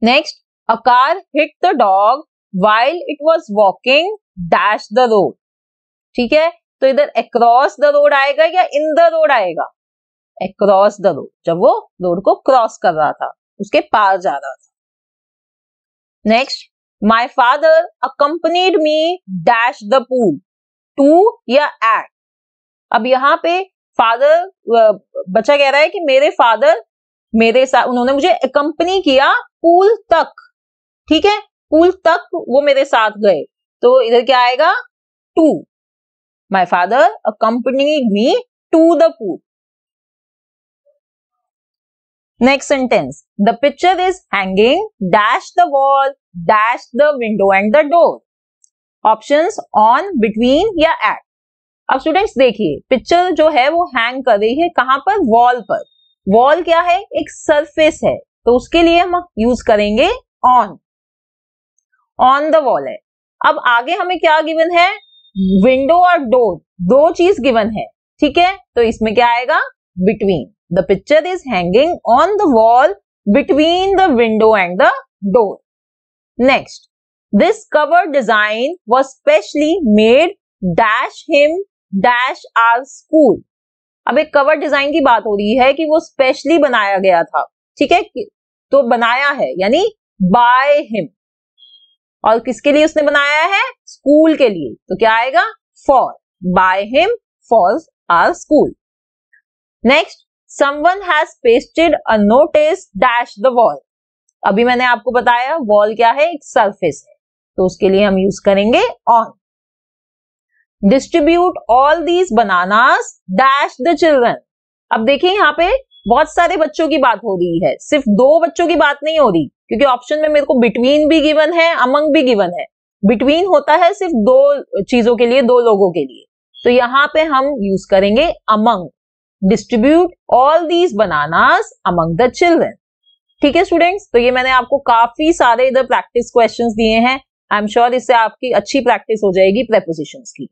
next a car hit the dog while it was walking dash the road ठीक है तो इधर अक्रॉस द रोड आएगा या इन द रोड आएगा अक्रॉस द रोड जब वो रोड को क्रॉस कर रहा था उसके पार जा रहा था next my father accompanied me dash the pool to या एट अब यहाँ पे फादर बच्चा कह रहा है कि मेरे फादर मेरे साथ उन्होंने मुझे अकंपनी किया पुल तक ठीक है पुल तक वो मेरे साथ गए तो इधर क्या आएगा to my father accompanied me to the pool next sentence the picture is hanging dash the wall dash the window and the door option on between या एट अब स्टूडेंट्स देखिए पिक्चर जो है वो हैंग कर रही है कहां पर वॉल पर वॉल क्या है एक सरफेस है तो उसके लिए हम यूज करेंगे ऑन ऑन द वॉल है अब आगे हमें क्या गिवन है विंडो और डोर दो चीज गिवन है ठीक है तो इसमें क्या आएगा between the picture is hanging on the wall between the window and the door next this cover design was specially made dash him dash our school अब एक कवर डिजाइन की बात हो रही है कि वो स्पेशली बनाया गया था ठीक है तो बनाया है यानी बाय हिम और किसके लिए उसने बनाया है स्कूल के लिए तो क्या आएगा for by him for our school next someone has pasted a notice dash the wall अभी मैंने आपको बताया वॉल क्या है एक सरफेस है तो उसके लिए हम यूज करेंगे on distribute all these bananas dash the children अब देखिए यहाँ पे बहुत सारे बच्चों की बात हो रही है सिर्फ दो बच्चों की बात नहीं हो रही क्योंकि ऑप्शन में मेरे को बिटवीन भी गिवन है अमंग भी गिवन है बिटवीन होता है सिर्फ दो चीजों के लिए दो लोगों के लिए तो यहाँ पे हम यूज करेंगे among distribute all these bananas among the children ठीक है स्टूडेंट्स तो ये मैंने आपको काफी सारे इधर प्रैक्टिस क्वेश्चंस दिए हैं आई एम श्योर इससे आपकी अच्छी प्रैक्टिस हो जाएगी प्रेपोजिशन की